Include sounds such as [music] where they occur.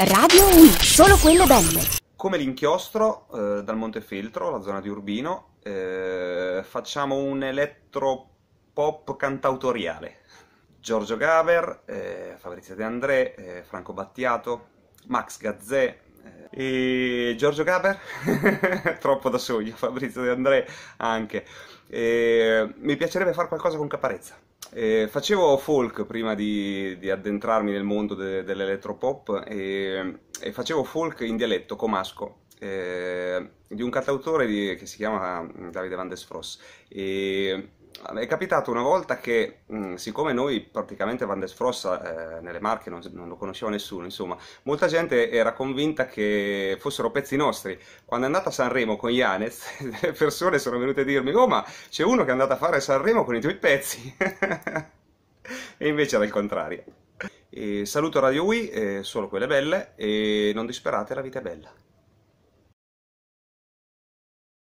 Radio Wii, solo quelle belle. Come l'inchiostro eh, dal Montefeltro, la zona di Urbino, eh, facciamo un elettropop cantautoriale. Giorgio Gaver, eh, Fabrizio De André, eh, Franco Battiato, Max Gazzè, e Giorgio Gaber? [laughs] Troppo da sogno, Fabrizio De André anche. E mi piacerebbe fare qualcosa con Caparezza. E facevo folk prima di, di addentrarmi nel mondo de, dell'elettropop e, e, facevo folk in dialetto comasco eh, di un cantautore di, che si chiama mm, Davide Van Desfros. E, Ah, è capitato una volta che, mh, siccome noi praticamente Van der Sfrossa eh, nelle Marche non, non, lo conosceva nessuno, insomma, molta gente era convinta che fossero pezzi nostri. Quando è andata a Sanremo con Ianez, [laughs] le persone sono venute a dirmi, oh ma c'è uno che è andato a fare Sanremo con i tuoi pezzi! [laughs] e invece era il contrario. E saluto Radio Wii, eh, solo quelle belle, e non disperate, la vita è bella.